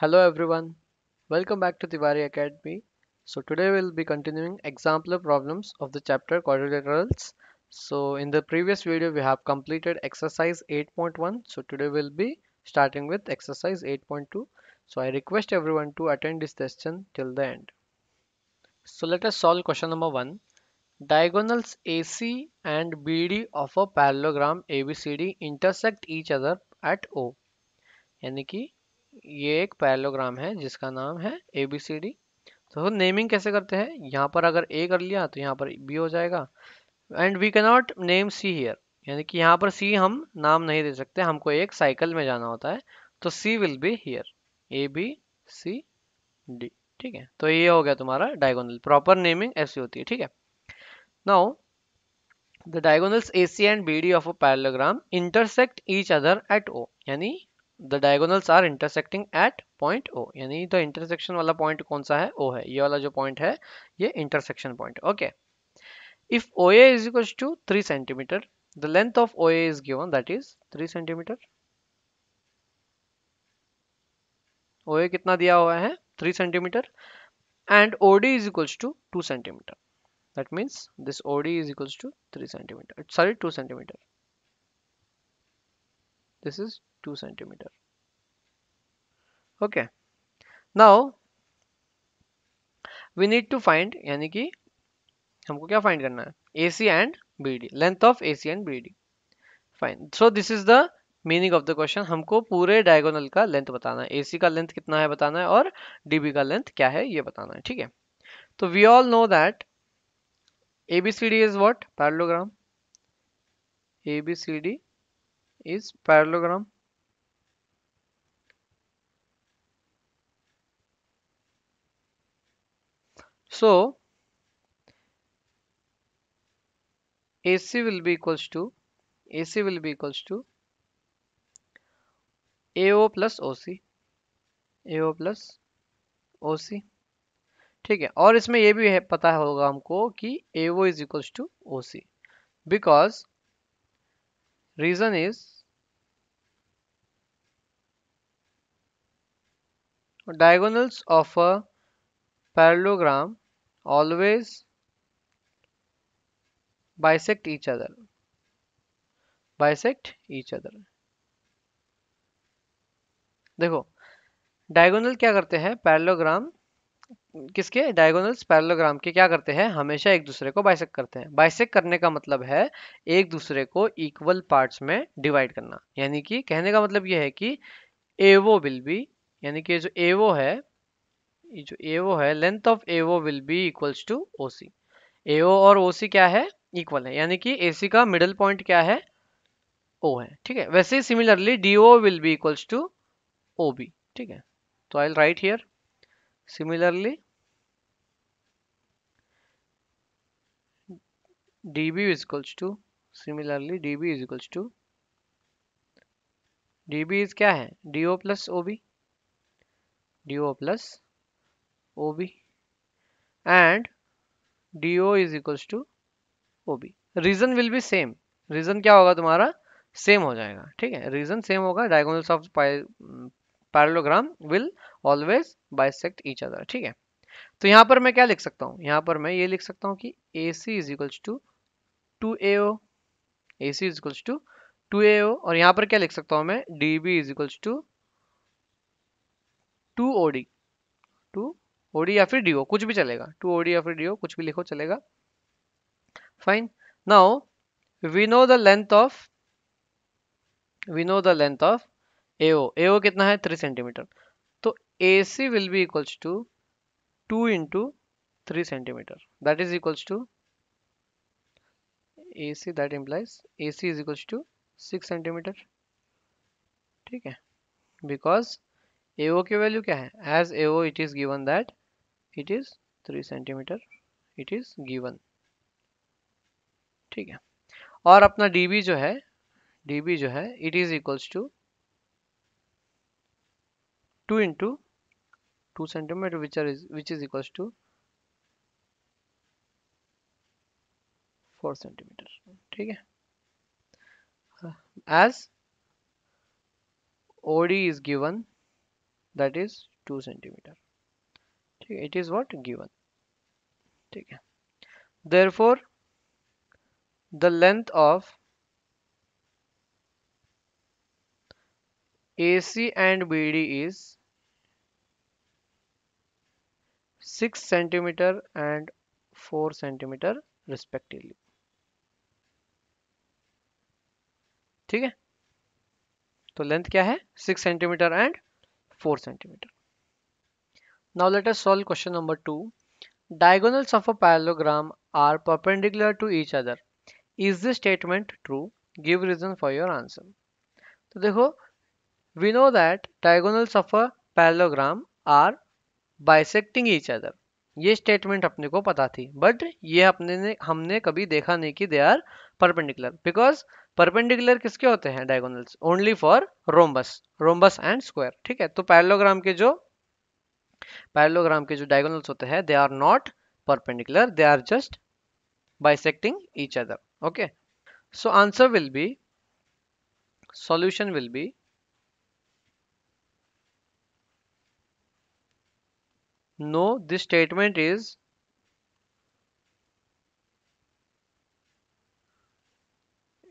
Hello everyone, welcome back to Tiwari Academy. So today we'll be continuing exemplar problems of the chapter quadrilaterals. So in the previous video we have completed exercise 8.1. So today we'll be starting with exercise 8.2. So I request everyone to attend this session till the end. So let us solve question number 1. Diagonals AC and BD of a parallelogram ABCD intersect each other at O. यानी कि ये एक parallelogram है जिसका नाम है A B C D तो naming कैसे करते हैं यहाँ पर अगर ए कर लिया तो यहाँ पर बी हो जाएगा and we cannot name C here यानी कि यहाँ पर सी हम नाम नहीं दे सकते हमको एक साइकिल में जाना होता है तो C will be here A B C D ठीक है तो ये हो गया तुम्हारा डायगोनल प्रॉपर नेमिंग ऐसी होती है ठीक है now the diagonals A C and B D of a parallelogram intersect each other at O यानी the diagonals are intersecting at point O यानी द इंटरसेक्शन वाला पॉइंट कौन सा है ओ है ये वाला जो पॉइंट है ये intersection point okay if O A is equals to three centimetre the length of O A is given that is three centimetre O A कितना दिया हुआ है three centimetre and O D is equals to two centimetre that means this O D is equals to three centimetre sorry two centimetre this is 2 centimeter okay now we need to find यानी कि हमको क्या find करना है AC and BD length of AC and BD fine so this is the meaning of the question हमको पूरे diagonal का length बताना है एसी का लेंथ कितना है बताना है और डीबी का लेंथ क्या है ये बताना है ठीक है तो we all know that A B C D is what parallelogram A B C D is parallelogram so ac will be equals to ac will be equals to ao plus oc ao plus oc ठीक है और इसमें यह भी है, पता होगा हमको कि A AO is equals to O C because reason is diagonals of a parallelogram always bisect each other bisect each other देखो डायगोनल क्या करते हैं पैरलोग्राम किसके डायगोनल्स पैरलोग्राम के क्या करते हैं हमेशा एक दूसरे को बाइसेक करते हैं बाइसेक करने का मतलब है एक दूसरे को इक्वल पार्ट्स में डिवाइड करना यानी कि कहने का मतलब यह है कि एवो विल बी यानी कि जो एवो है ये जो एओ है length of AO will be equals to C AO और सी क्या है इक्वल है यानी कि सी का मिडल पॉइंट क्या है ओ है ठीक है वैसे similarly O will be equals to O B ठीक है तो I write here similarly D B is equals to similarly D B is equals to D B is क्या है D O plus O B D O plus OB and DO is equals to OB. Reason will be same reason क्या होगा तुम्हारा same हो जाएगा ठीक है reason same होगा Diagonals of parallelogram will always bisect each other ठीक है तो यहाँ पर मैं क्या लिख सकता हूँ यहाँ पर मैं ये लिख सकता हूँ कि A C is equals to two A O A C is equals to two A O और यहाँ पर क्या लिख सकता हूँ मैं D B is equals to two O D two OD या फिर डीओ कुछ भी चलेगा टू ओडी या फिर डीओ कुछ भी लिखो चलेगा fine now we know the length of we know the length of AO AO कितना है थ्री सेंटीमीटर तो A C will be equals to two into three centimetre that is equals to A C that implies A C is equals to six centimetre ठीक है because AO की value क्या है as AO it is given that it is three centimetre it is given ठीक है और अपना B जो है बी जो है it is equals to two into two centimetre which are is which is equals to four centimetre ठीक है as OD is given that is two centimetre ठीक इट इज वॉट गिवन ठीक है therefore the length of A C and B D is six centimetre and four centimetre respectively ठीक है तो length क्या है six centimetre and four centimetre Now let us solve question number 2. Diagonals of a parallelogram are perpendicular to each other. Is this statement true? Give reason for your answer. So, देखो we know that diagonals of a parallelogram are bisecting each other. ये statement अपने को पता थी but ये अपने ने हमने कभी देखा नहीं कि they are perpendicular because perpendicular किसके होते हैं diagonals only for rhombus rhombus and square ठीक है तो पैरलोग्राम के जो पैरलोग्राम के जो डायगोनल्स होते हैं they are not perpendicular they are just bisecting each other okay so answer will be solution will be no this statement is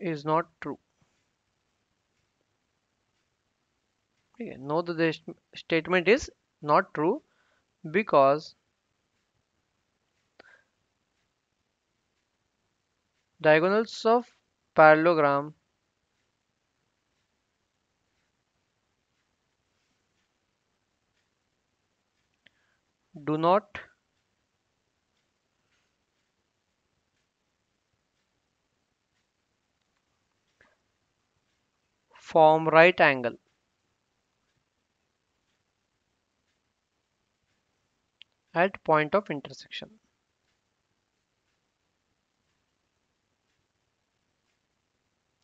is not true okay no the statement is not true because diagonals of parallelogram do not form right angle at point of intersection.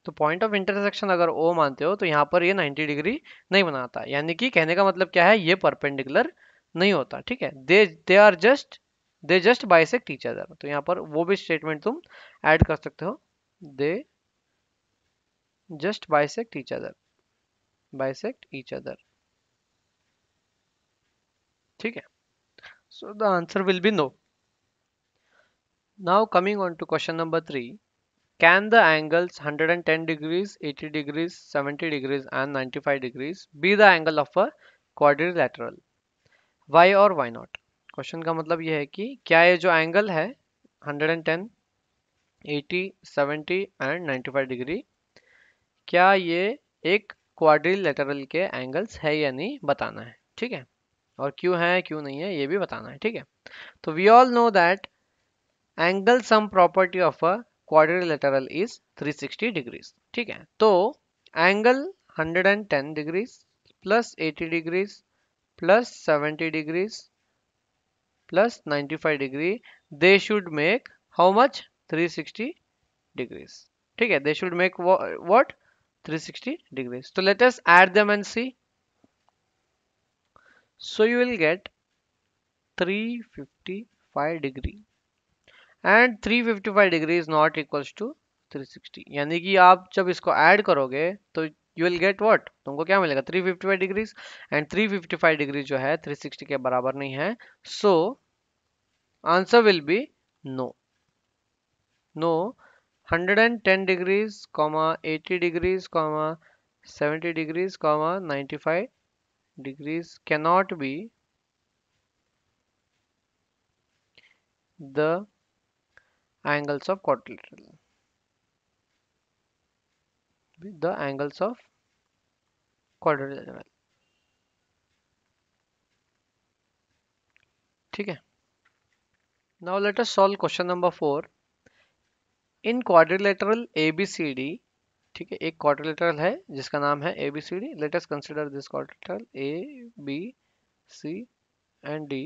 तो point of intersection अगर O मानते हो तो यहाँ पर ये 90 degree नहीं बनाता यानी कि कहने का मतलब क्या है ये परपेंडिकुलर नहीं होता ठीक है they they are just they just bi each other तो यहाँ पर वो भी स्टेटमेंट तुम ऐड कर सकते हो they just bisect each other bisect each other ठीक है So the answer will be no. Now coming on to question number 3. Can the angles 110 degrees, 80 degrees, 70 degrees and 95 degrees be the angle of a quadrilateral? Why or why not? Question का मतलब यह है कि क्या ये जो angle है 110, 80, 70 and 95 degree क्या ये एक क्वाड्रिलेटरल के एंगल्स है या नहीं बताना है ठीक है और क्यों है क्यों नहीं है ये भी बताना है ठीक है तो we all know that angle sum property of a क्वारल इज 360 डिग्रीज ठीक है तो angle 110 degrees plus 80 degrees plus 70 degrees plus 95 degree they should make how much 360 degrees ठीक है they should make what 360 degrees तो let us add them and see so you will get 355 degree and 355 degree is not equals to 360 यानी कि आप जब इसको add करोगे तो यू विल गेट वॉट तुमको क्या मिलेगा 355 डिग्रीज एंड 355 डिग्री जो है 360 के बराबर नहीं है so answer will be no no 110 degrees, comma 80 degrees, comma 70 degrees, comma 95 degrees cannot be the angles of quadrilateral with the angles of quadrilateral ठीक है now let us solve question number 4 in quadrilateral abcd ठीक है एक quadrilateral है जिसका नाम है A B C D let's consider this quadrilateral A B C and D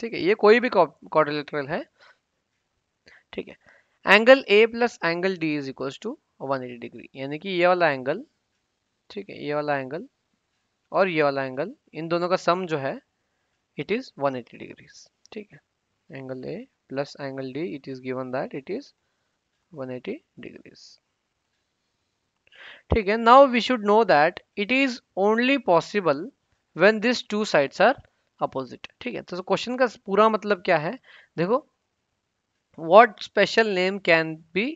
ठीक है ये कोई भी क्वाड्रिलेटरल है ठीक है angle A plus angle D is equal to one eighty degree यानी कि ये वाला एंगल ठीक है ये वाला एंगल और ये वाला एंगल इन दोनों का सम जो है it is one eighty degrees ठीक है angle A plus angle D it is given that it is one eighty degrees ठीक है now we should know that it is only possible when this two sides are opposite ठीक है तो question का पूरा मतलब क्या है देखो what special name can be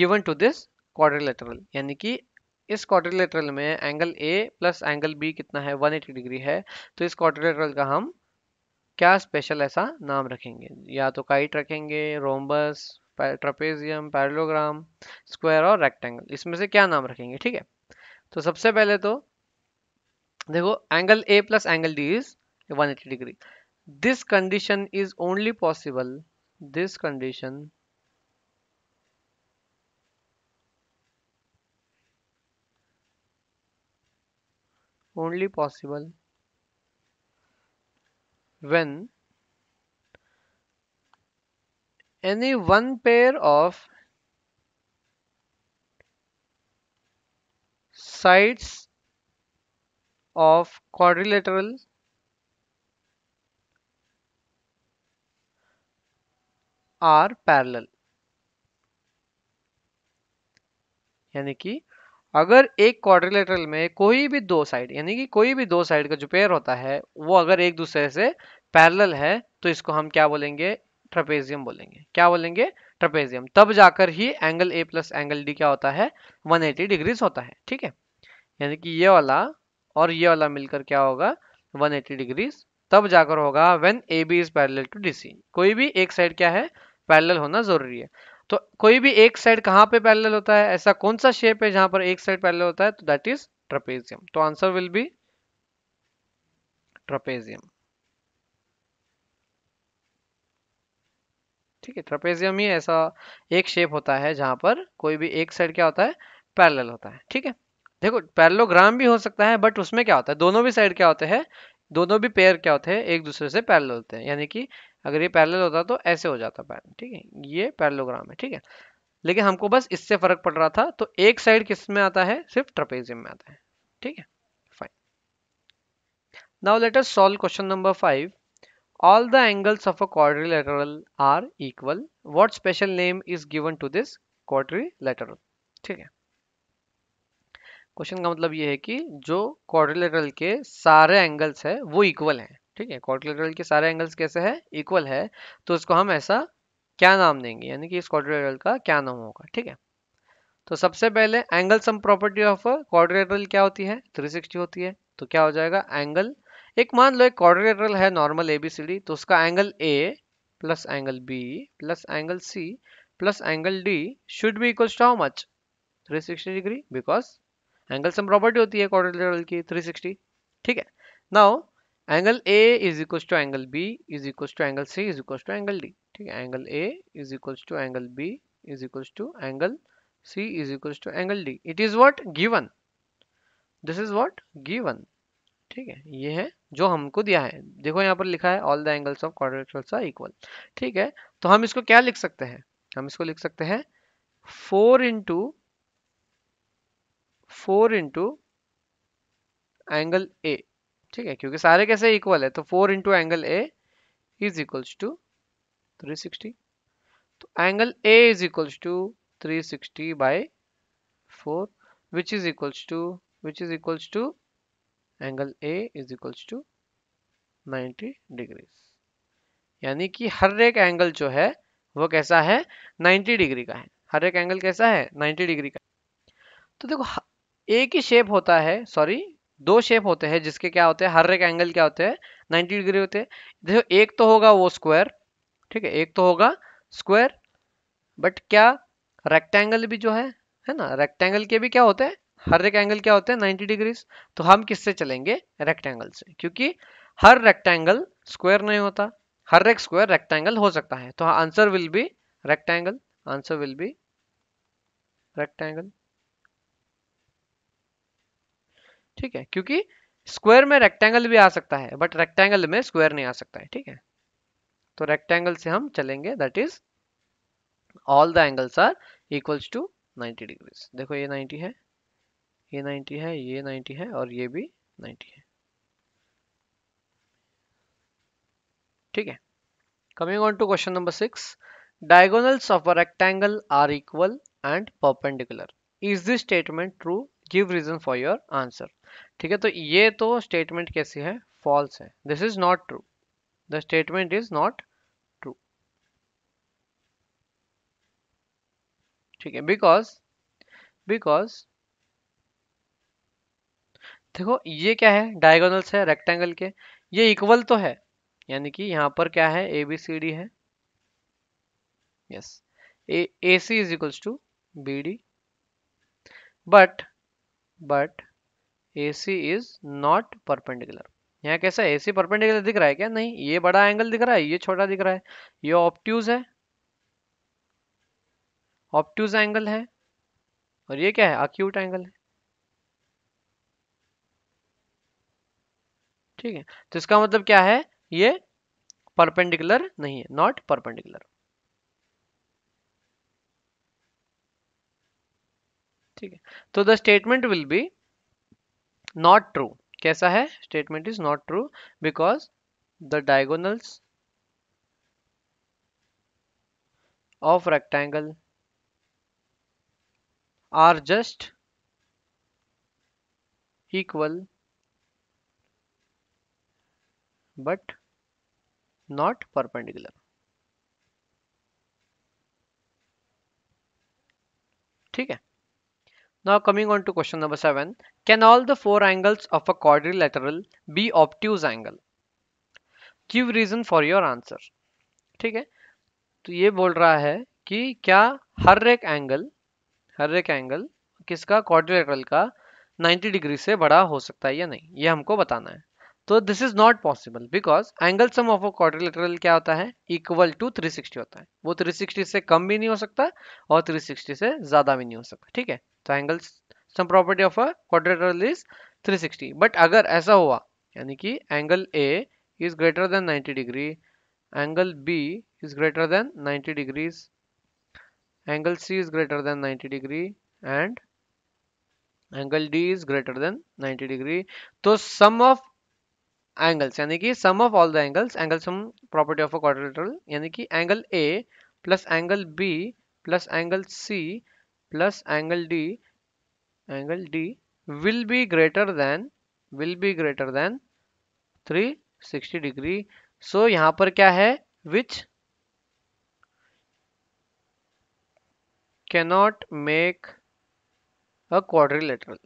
given to this quadrilateral यानी कि इस क्वारिलेटरल में angle A plus angle B कितना है 180 डिग्री है तो इस क्वारिलेटरल का हम क्या स्पेशल ऐसा नाम रखेंगे या तो काइट रखेंगे रोमबस ट्रपेजियम पैरलोग्राम स्क्वायर और रेक्टेंगल इसमें से क्या नाम रखेंगे ठीक है तो सबसे पहले तो देखो angle A plus angle D is 180 degree this condition is only possible this condition only possible when any one pair of sides of quadrilateral are parallel यानी कि अगर एक क्वाड्रिलेटरल में कोई भी दो साइड यानी कि कोई भी दो साइड का जो पेयर होता है वो अगर एक दूसरे से पैरेलल है तो इसको हम क्या बोलेंगे ट्रपेजियम बोलेंगे क्या बोलेंगे ट्रपेजियम तब जाकर ही angle A plus angle D क्या होता है 180 एटी डिग्रीज होता है ठीक है यानी कि ये वाला और ये वाला मिलकर क्या होगा 180 एटी डिग्रीज तब जाकर होगा when A B is parallel to DC कोई भी एक साइड क्या है पैरल होना जरूरी है तो कोई भी एक साइड कहाँ पे पैरल होता है ऐसा कौन सा शेप है जहां पर एक साइड पैरल होता है तो दैट इज ट्रपेजियम तो आंसर विल बी ट्रपेजियम ठीक है ट्रपेजियम ही ऐसा एक शेप होता है जहां पर कोई भी एक साइड क्या होता है पैरेलल होता है ठीक है देखो पैरेलोग्राम भी हो सकता है बट उसमें क्या होता है दोनों भी साइड क्या होते हैं दोनों भी पेयर क्या होते हैं एक दूसरे से पैरेलल होते हैं यानी कि अगर ये पैरेलल होता तो ऐसे हो जाता पैर ठीक है ये पैरेलोग्राम है ठीक है लेकिन हमको बस इससे फर्क पड़ रहा था तो एक साइड किस में आता है सिर्फ ट्रपेजियम में आता है ठीक है fine now let us solve question number five All the angles of a quadrilateral are equal. What special name is given to this quadrilateral? ठीक है क्वेश्चन का मतलब ये है कि जो क्वाड्रिलेटरल के सारे एंगल्स है वो इक्वल हैं ठीक है क्वाड्रिलेटरल के सारे एंगल्स कैसे है इक्वल है तो इसको हम ऐसा क्या नाम देंगे यानी कि इस क्वाड्रिलेटरल का क्या नाम होगा ठीक है तो सबसे पहले angle sum property of quadrilateral क्या होती है 360 होती है तो क्या हो जाएगा एंगल एक मान लो एक क्वाड्रिलेटरल है normal A B C D तो उसका angle A plus angle B plus angle C plus angle D should be equals to how much 360 degree because angle sum property होती है क्वाड्रिलेटरल की 360 ठीक है now angle A is equal to angle B is equal to angle C is equal to angle D ठीक है angle A is equal to angle B is equal to angle C is equal to angle D it is what given this is what given ठीक है ये है जो हमको दिया है देखो यहाँ पर लिखा है all the angles of quadrilaterals are equal ठीक है तो हम इसको क्या लिख सकते हैं हम इसको लिख सकते हैं four into four into angle A ठीक है क्योंकि सारे कैसे इक्वल है तो four into angle A is equals to three sixty तो angle A is equals to three sixty by four which is equals to which is equals to angle A is equals to 90 degrees यानी कि हर एक angle जो है वो कैसा है 90 degree का है हर एक एंगल कैसा है 90 डिग्री का तो देखो एक ही शेप होता है सॉरी दो शेप होते हैं जिसके क्या होते हैं हर एक एंगल क्या होते हैं 90 डिग्री होते हैं देखो एक तो होगा वो स्क्वायर ठीक है एक तो होगा स्क्वायर बट क्या रेक्टेंगल भी जो है है ना रेक्टेंगल के भी क्या होते हैं हर एक एंगल क्या होते हैं 90 डिग्रीज तो हम किससे चलेंगे रेक्टेंगल से क्योंकि हर रेक्टेंगल स्क्वायर नहीं होता हर एक स्क्वायर रेक्टेंगल हो सकता है तो answer will be rectangle answer will be rectangle ठीक है क्योंकि स्क्वायर में रेक्टेंगल भी आ सकता है बट रेक्टेंगल में स्क्वायर नहीं आ सकता है ठीक है तो रेक्टेंगल से हम चलेंगे that is all the angles are equals to 90 degrees देखो ये 90 है ये 90 है ये 90 है और ये भी 90 है ठीक है coming on to question number six diagonals of a rectangle are equal and perpendicular is this statement true give reason for your answer ठीक है तो ये तो स्टेटमेंट कैसी है फॉल्स है this is not true the statement is not true ठीक है बिकॉज बिकॉज देखो ये क्या है डायगोनल्स है रेक्टेंगल के ये इक्वल तो है यानी कि यहाँ पर क्या है ए बी सी डी है yes A C is equals to B D but but A C is not perpendicular यहाँ कैसा ए सी परपेंडिकुलर दिख रहा है क्या नहीं ये बड़ा एंगल दिख रहा है ये छोटा दिख रहा है ये ऑप्ट्यूज है ऑप्ट्यूज एंगल है और ये क्या है अक्यूट एंगल है ठीक है तो इसका मतलब क्या है ये परपेंडिकुलर नहीं है नॉट परपेंडिकुलर ठीक है तो the statement will be not true कैसा है statement is not true because the diagonals of rectangle are just equal but not perpendicular. ठीक है Now coming on to question number 7 can all the four angles of a quadrilateral be obtuse angle give reason for your answer ठीक है तो ये बोल रहा है कि क्या हर एक एंगल हर एक एंगल किसका क्वाड्रिलेटरल का 90 डिग्री से बड़ा हो सकता है या नहीं ये हमको बताना है तो this is not possible because angle sum of a quadrilateral क्या होता है इक्वल टू 360 होता है वो 360 से कम भी नहीं हो सकता और 360 से ज्यादा भी नहीं हो सकता ठीक है तो angle sum property of a quadrilateral is 360 but अगर ऐसा हुआ यानी कि angle A is greater than 90 degree angle B is greater than 90 degrees angle C is greater than 90 degree and angle D is greater than 90 degree तो sum of angles यानी कि sum of all the angles angle sum property of a quadrilateral यानी कि angle A plus angle B plus angle C plus angle D angle D will be greater than will be greater than 360 degree so so, यहां पर क्या है which cannot make a quadrilateral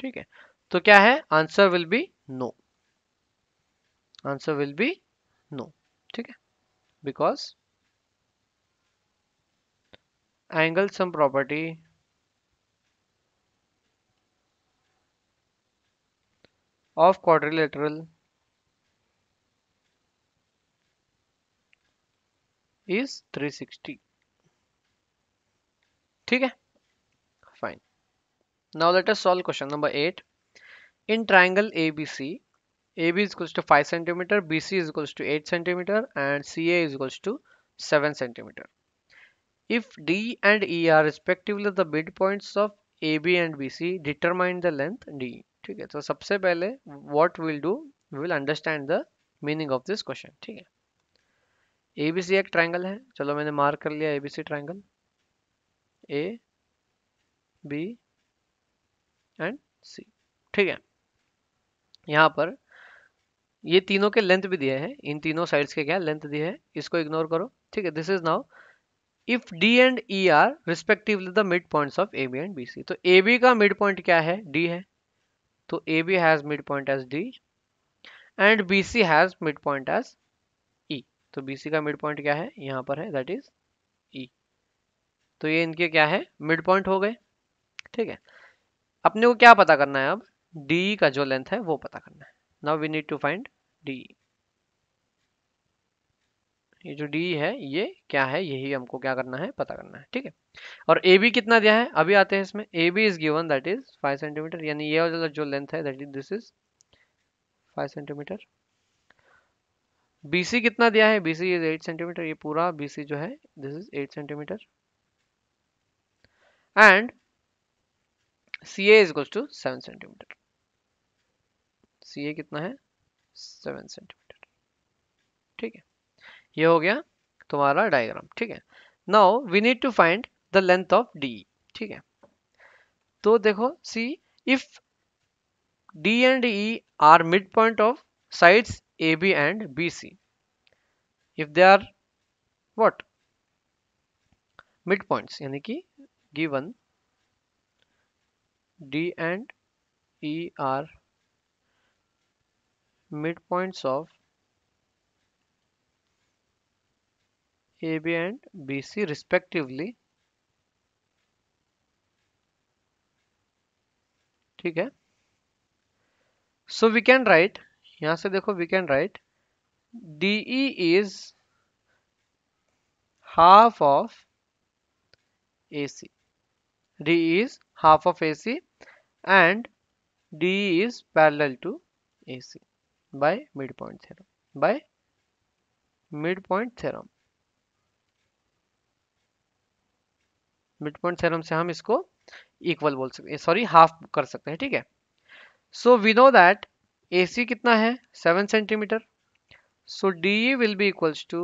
ठीक है तो क्या है answer will be no answer will be no ठीक है because angle sum property of quadrilateral is 360 ठीक है Now let us solve question number 8. In triangle ABC, AB is equals to 5 centimeter, BC is equals to 8 centimeter, and CA is equals to 7 centimeter. If D and E are respectively the midpoints of AB and BC, determine the length D. ठीक है तो सबसे पहले what we'll do, we will understand the meaning of this question. ठीक है ABC एक triangle है चलो मैंने मार्क कर लिया ABC B C triangle A B and C ठीक है यहाँ पर ये तीनों के लेंथ भी दिए हैं इन तीनों साइड्स के क्या लेंथ दिए हैं इसको इग्नोर करो ठीक है this is now if D and E are respectively the mid point of A B and B C तो ए बी का मिड पॉइंट क्या है डी है तो A B has mid point as D and B C has mid point as E तो B सी का mid point क्या है यहाँ पर है दैट इज ई तो ये इनके क्या है मिड पॉइंट हो गए ठीक है अपने को क्या पता करना है अब डी का जो लेंथ है वो पता करना है now we need to find D ये जो डी है ये क्या है यही हमको क्या करना है पता करना है ठीक है और ए बी कितना दिया है अभी आते हैं इसमें A B is given that is five centimetre यानी ये वाला जो लेंथ है that is this is five centimetre BC कितना दिया है बीसी इज एट सेंटीमीटर ये पूरा बीसी जो है this is eight centimetre and C A equals to seven centimetre C A कितना है सेवन सेंटीमीटर ठीक है ये हो गया तुम्हारा डायग्राम ठीक है now we need to find the length of D ठीक है तो देखो see if D and E are mid point of sides AB and BC. They are are mid Midpoints, यानी कि given D and E are midpoints of AB and BC respectively ठीक है so we can right यहां से देखो we can write D is half of A C DE is half of AC and DE is parallel to AC by midpoint theorem by midpoint theorem midpoint theorem से हम इसको equal बोल सकते हैं sorry half कर सकते हैं ठीक है so we know that AC कितना है seven centimetre so D will be equals to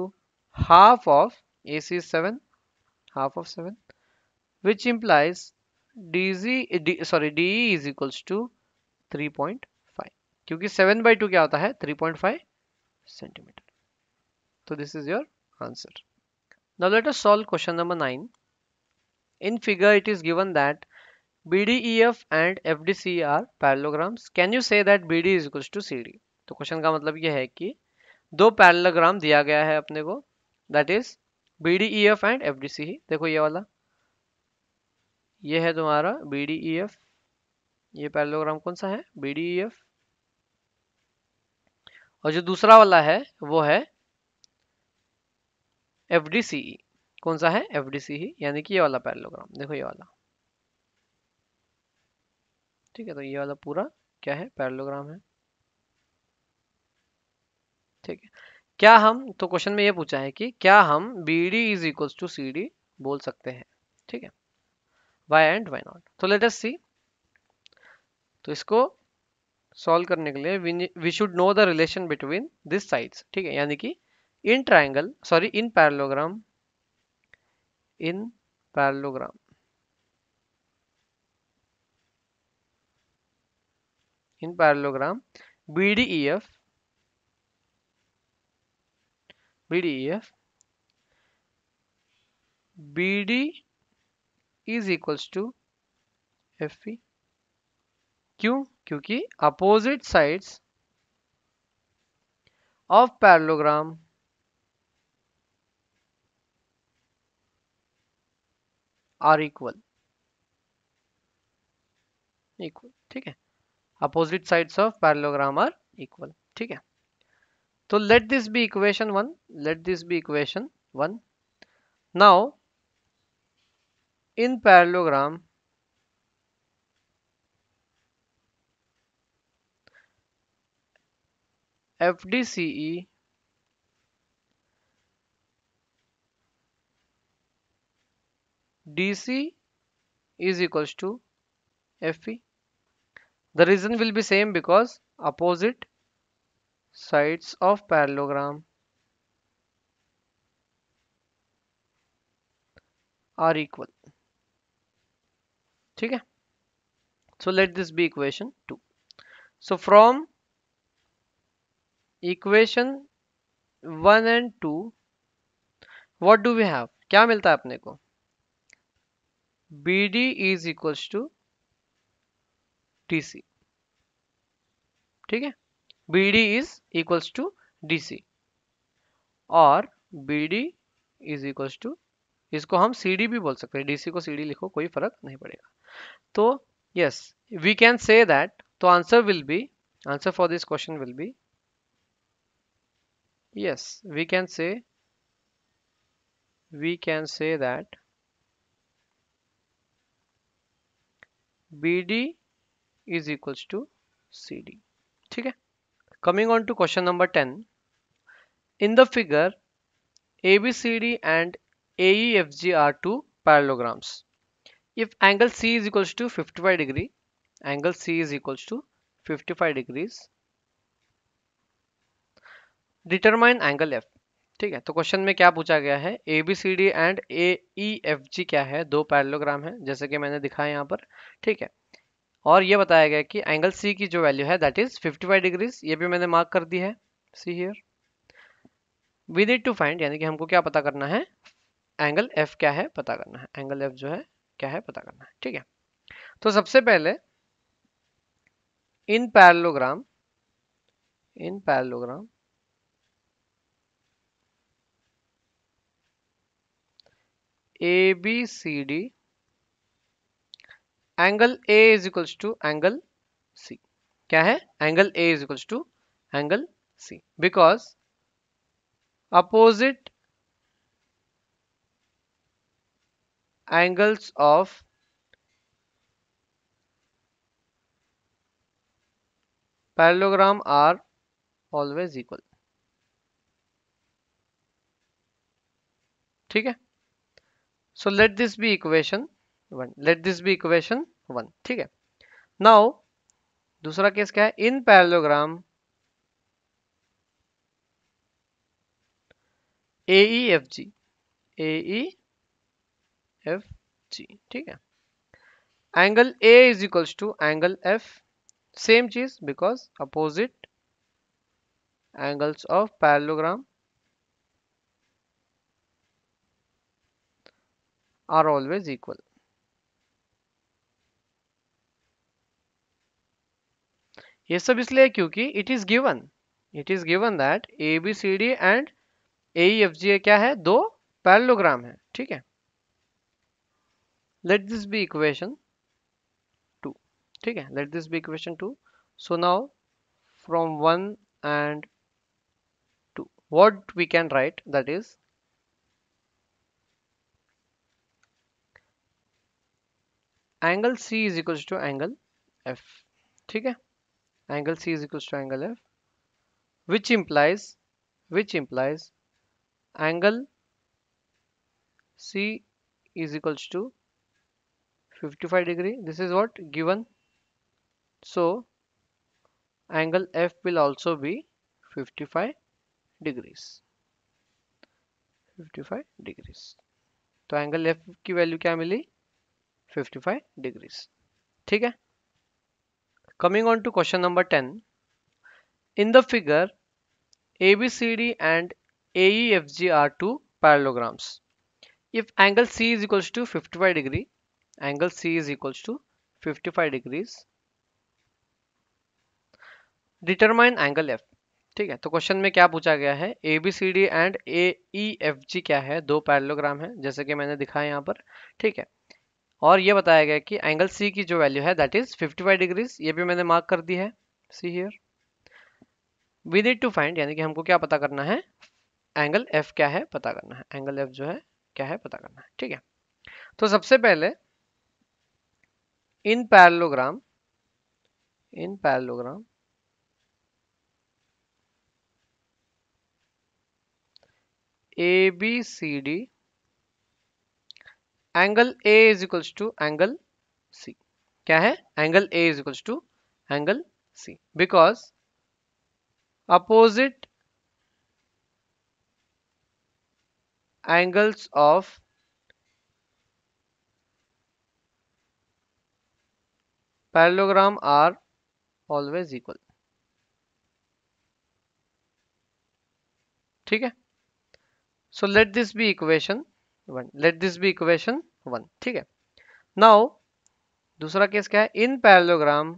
half of A C seven half of seven which implies dz d, sorry de is equals to 3.5 क्योंकि 7 by two क्या होता है 3.5 centimetre तो this is your answer now let us solve question number 9 in figure it is given that BDEF and FDC are parallelograms can you say that BD is equals to CD तो question का मतलब यह है कि दो parallelogram दिया गया है अपने को that is BDEF and FDC ही देखो ये वाला ये है तुम्हारा बी डी ई एफ ये पैरलोग्राम कौन सा है बी डी ई एफ और जो दूसरा वाला है वो है एफ डी सी ई कौन सा है एफ डी सी ई यानी कि ये वाला पैरलोग्राम देखो ये वाला ठीक है तो ये वाला पूरा क्या है पैरलोग्राम है ठीक है क्या हम तो क्वेश्चन में ये पूछा है कि क्या हम B D is equals to C D बोल सकते हैं ठीक है वाई एंड वाई नॉट तो लेट अस सी तो इसको सॉल्व करने के लिए we should know the relation between this sides ठीक है यानी कि in triangle sorry in parallelogram in parallelogram in parallelogram F B D is equals to F P क्यों क्योंकि opposite sides of parallelogram are equal equal ठीक है opposite sides of parallelogram are equal ठीक है तो let this be equation one let this be equation one now in parallelogram FDCE DC is equals to FE. The reason will be same because opposite sides of parallelogram are equal. ठीक है so let this be equation two so from equation one and two what do we have क्या मिलता है अपने को B D is equals to T C ठीक है B D is equals to D C और B D is equals to इसको हम सी डी भी बोल सकते हैं डी सी को सी डी लिखो कोई फर्क नहीं पड़ेगा So yes, we can say that. So answer will be, answer for this question will be, yes, we can say, we can say that BD is equals to CD. Okay. Coming on to question number 10. In the figure, ABCD and AEFG are two parallelograms. if angle C is equals to 55 degree angle C is equals to 55 degrees determine angle F ठीक है तो question में क्या पूछा गया है A B C D and A E F G क्या है दो पैरलोग्राम है जैसे कि मैंने दिखाया यहाँ पर ठीक है और ये बताया गया कि एंगल सी की जो वैल्यू है दैट इज 55 डिग्रीज ये भी मैंने मार्क कर दी है see here we need to find यानी कि हमको क्या पता करना है एंगल एफ क्या है पता करना है एंगल एफ जो है क्या है पता करना है ठीक है तो सबसे पहले in parallelogram in parallelogram A B C D angle A is equals to angle C क्या है angle A is equals to angle C because opposite angles of parallelogram are always equal ठीक है so let this be equation one let this be equation one ठीक है now दूसरा case क्या है in parallelogram F G AE F G ठीक है angle A is equals to angle F same चीज because opposite angles of parallelogram are always equal ये सब इसलिए क्योंकि it is given it is given that A B C D and A F G क्या है दो parallelogram है ठीक है let this be equation 2 okay let this be equation 2 so now from 1 and 2 what we can write that is angle C is equals to angle F okay angle C is equals to angle F which implies which implies angle C is equals to 55 degree this is what given so angle F will also be 55 degrees 55 degrees तो angle F की value क्या मिली 55 degrees ठीक है coming on to question number 10 in the figure A B C D and A E F G are two parallelograms if angle C is equals to 55 degree angle C is equals to 55 degrees determine angle F ठीक है तो question में क्या पूछा गया है A B C D and A E F G क्या है दो पैरलोग्राम है जैसे कि मैंने दिखाया यहाँ पर ठीक है और ये बताया गया कि एंगल सी की जो वैल्यू है दैट इज 55 डिग्रीज ये भी मैंने मार्क कर दी है see here we need to find यानी कि हमको क्या पता करना है एंगल एफ क्या है पता करना है एंगल एफ जो है क्या है पता करना है ठीक है तो सबसे पहले in in parallelogram parallelogram A B C D angle A is equals to angle C क्या है angle A is equals to angle C because opposite angles of parallelogram are always equal ठीक है so let this be equation one let this be equation one ठीक है now दूसरा case क्या है इन parallelogram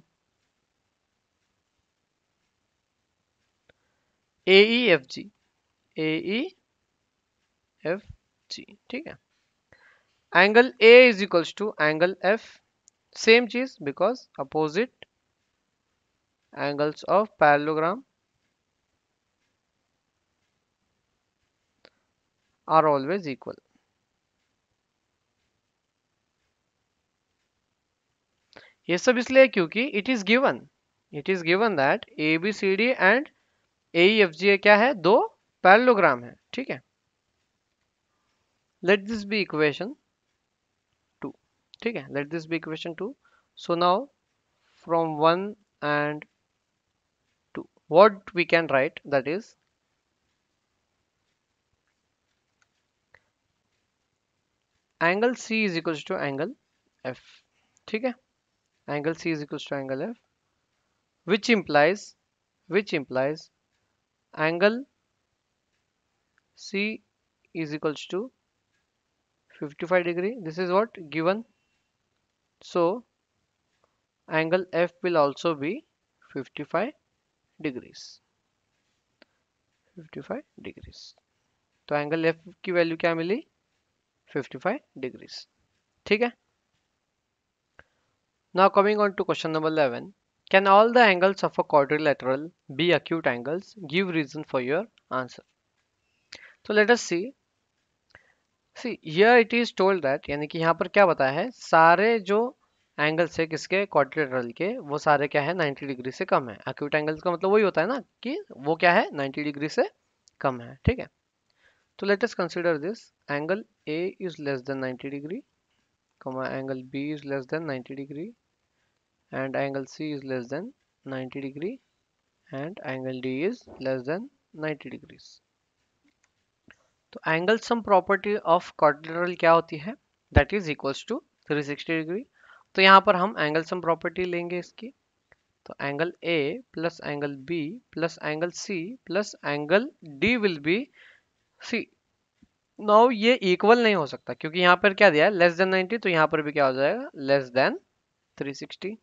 AEFG AEFG ठीक है angle A is equals to angle F same चीज because opposite angles of parallelogram are always equal ये सब इसलिए क्योंकि it is given it is given that A B C D and A F G क्या है दो parallelogram है ठीक है लेट दिस बी इक्वेशन ठीक Let this be be two. so now from 1 and 2 what we can write that is angle c is equal to angle f okay angle c is equal to angle f which implies which implies angle c is equal to 55 degree this is what given so angle F will also be 55 degrees 55 degrees तो angle F की value क्या मिली 55 degrees ठीक है now coming on to question number 11 can all the angles of a quadrilateral be acute angles give reason for your answer तो let us see see it is told that यानी कि यहाँ पर क्या बताया है सारे जो एंगल्स है किसके क्वाड्रिलेटरल के वो सारे क्या है 90 डिग्री से कम है एक्यूट एंगल्स का मतलब वही होता है ना कि वो क्या है 90 डिग्री से कम है ठीक है तो let us consider this angle A is less than 90 degree comma angle B is less than 90 degree and angle C is less than 90 degree and angle D is less than 90 degrees तो angle sum property of quadrilateral क्या होती है that is equals to 360 degree तो यहाँ पर हम angle sum property लेंगे इसकी तो angle A plus angle B plus angle C plus angle D will be see now ये इक्वल नहीं हो सकता क्योंकि यहाँ पर क्या दिया है लेस देन 90 तो यहाँ पर भी क्या हो जाएगा less than 360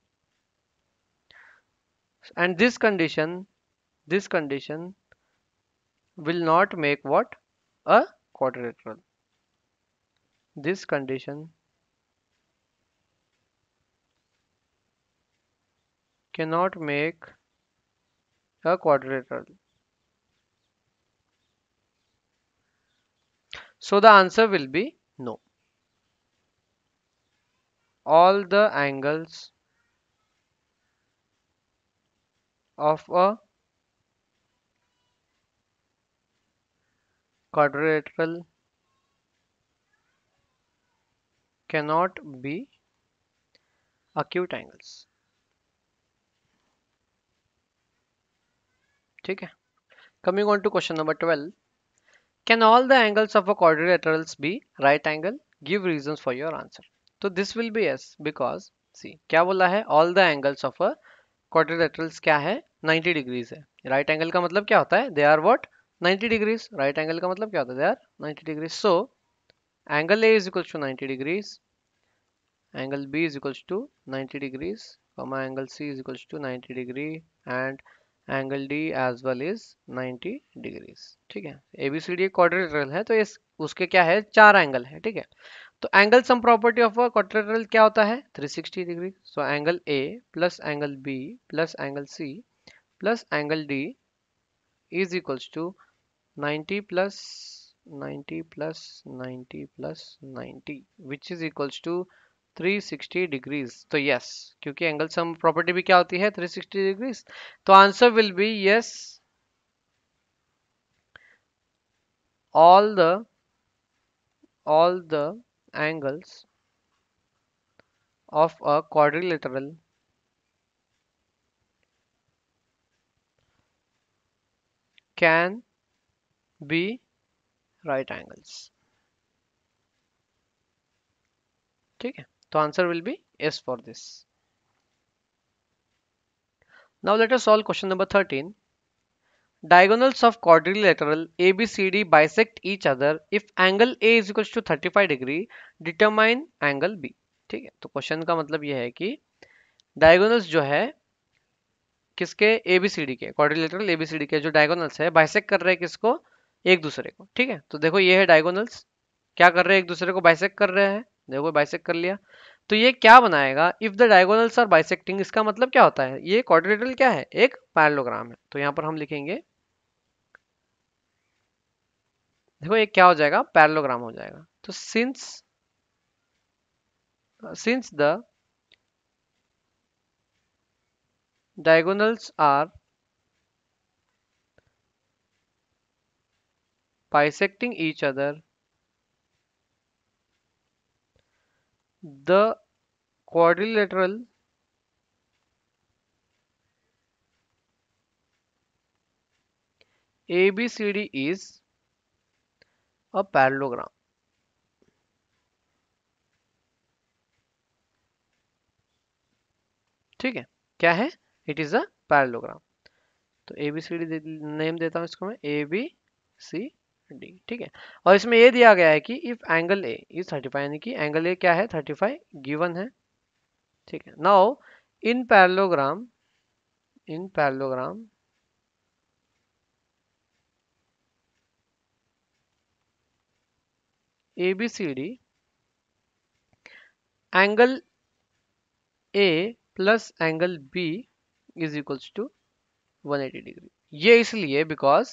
and this condition this condition will not make what a quadrilateral. This condition cannot make a quadrilateral. So the answer will be no. All the angles of a quadrilateral cannot be acute angles ठीक है coming on to question number twelve can all the angles of a quadrilaterals be right angle give reason for your answer तो this will be yes because see क्या बोला है all the angles of a quadrilaterals क्या है 90 degrees है right right angle का मतलब क्या होता है they are what 90 degrees right angle का मतलब क्या होता है यार 90 degrees so angle A is equals to 90 degrees angle B is equals to 90 degrees comma angle c is equals to 90 degree and angle d as well is 90 degrees ठीक है abcd quadrilateral है तो इस उसके क्या है चार एंगल है ठीक है तो angle sum property of a quadrilateral क्या होता है 360 degree so angle A plus angle B plus angle C plus angle D is equals to 90 plus 90 plus 90 plus 90 which is equals to 360 degrees so yes kyunki angle sum property bhi kya hoti hai 360 degrees so answer will be yes all the all the angles of a quadrilateral can be right angles ठीक है तो answer will be S for this now later solve question number thirteen diagonals of quadrilateral A B C D bisect each other if angle A is equal to thirty five degree determine angle B ठीक है तो question का मतलब यह है कि diagonals जो है किसके ए बी सी डी के quadrilateral A B C D के जो डायगोनल्स है बाइसेक कर रहे हैं किसको एक दूसरे को ठीक है तो देखो ये है डायगोनल्स क्या कर रहे हैं एक दूसरे को बाइसेक कर रहे हैं देखो बाइसेक कर लिया तो ये क्या बनाएगा if the diagonals are bisecting इसका मतलब क्या होता है ये क्वाड्रिलेटरल क्या है एक पैरेललोग्राम है तो यहां पर हम लिखेंगे देखो ये क्या हो जाएगा पैरेललोग्राम हो जाएगा तो since since the diagonals are bisecting each other the quadrilateral ABCD is a parallelogram. ठीक है क्या है इट इज अ पैरलोग्राम तो एबीसीडी नेम देता हूं इसको मैं ए बी सी डी ठीक है और इसमें ये दिया गया है कि if angle A is thirty five यानी कि एंगल ए क्या है थर्टी फाइव गिवन है ठीक है now in parallelogram in parallelogram A B C D angle A plus angle B is equals to 180 degree ये इसलिए because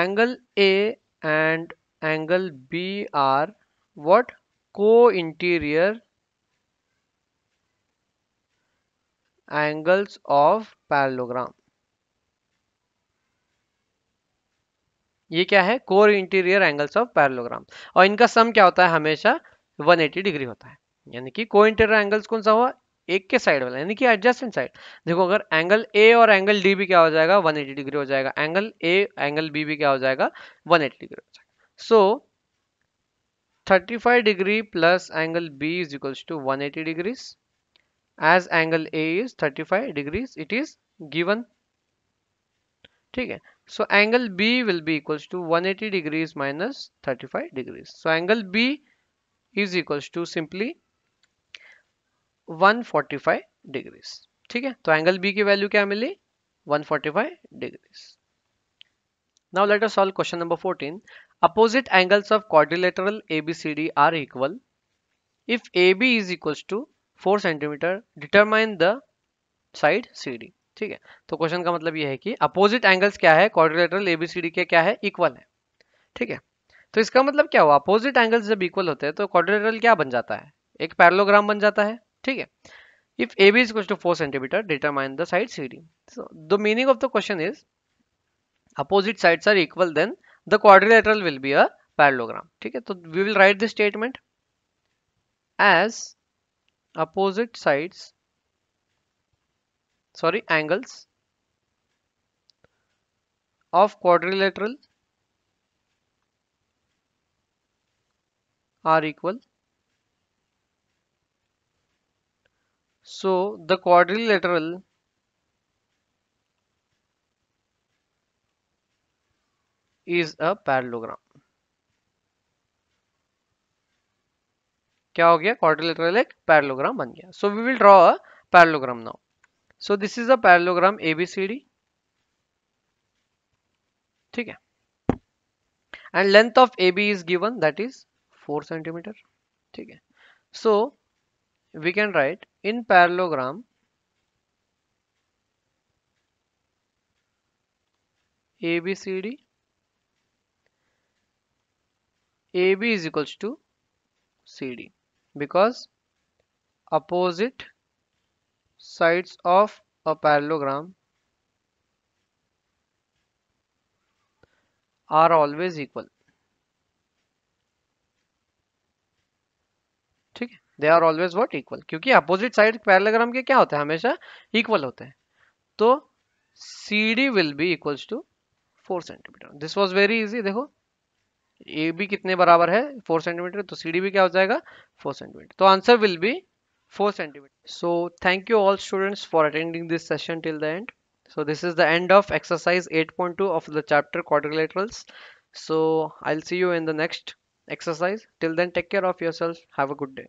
angle A and angle B are what co-interior angles of parallelogram ये क्या है co interior angles of parallelogram और इनका सम क्या होता है हमेशा 180 डिग्री होता है यानी कि को इंटीरियर एंगल्स कौन सा हुआ एक के साइड वाला यानी कि एडजस्टेंट साइड देखो अगर एंगल ए और एंगल डी भी क्या हो जाएगा 180 डिग्री हो जाएगा एंगल ए एंगल बी भी क्या हो जाएगा 180 डिग्री हो जाएगा so so, 35 degree plus angle B is equals to 180 degrees as angle A is 35 degrees it is given ठीक है so angle B will be equals to 180 degrees minus 35 degrees so angle B is equals to simply 145 degrees ठीक है तो angle B की value क्या मिली 145 degrees now let us solve question number 14 opposite angles of C D are equal if A B is equal to 4 centimeter determine the side D ठीक है तो question का मतलब यह है कि अपोजिट एंगल्स क्या है ए बी सी डी के क्या है इक्वल है ठीक है तो इसका मतलब क्या हुआ अपोजिट एंगल्स जब इक्वल होते हैं तो क्वाड्रिलेटरल क्या बन जाता है एक पैरलोग्राम बन जाता है ठीक if AB is equal to 4 centimeter, determine the side CD. So the meaning of the question is opposite sides are equal then the quadrilateral will be a parallelogram. Okay, so we will write this statement as opposite sides sorry angles of quadrilateral are equal So the quadrilateral is a parallelogram. क्या हो गया quadrilateral एक parallelogram बन गया so we will draw a parallelogram now so this is a parallelogram ABCD ठीक है and length of A B is given that is four centimetre ठीक है so so, we can write in parallelogram ABCD AB is equals to CD because opposite sides of a parallelogram are always equal they are always what equal क्योंकि opposite side parallelogram के क्या होते हैं हमेशा equal होते हैं तो C D will be equal to four centimeter this was very easy देखो ए बी कितने बराबर है फोर सेंटीमीटर तो सी डी भी क्या हो जाएगा फोर सेंटीमीटर तो answer will be four centimeter so thank you all students for attending this session till the end so this is the end of exercise 8.2 of the chapter quadrilaterals so i'll see you in the next exercise till then take care of yourself have a good day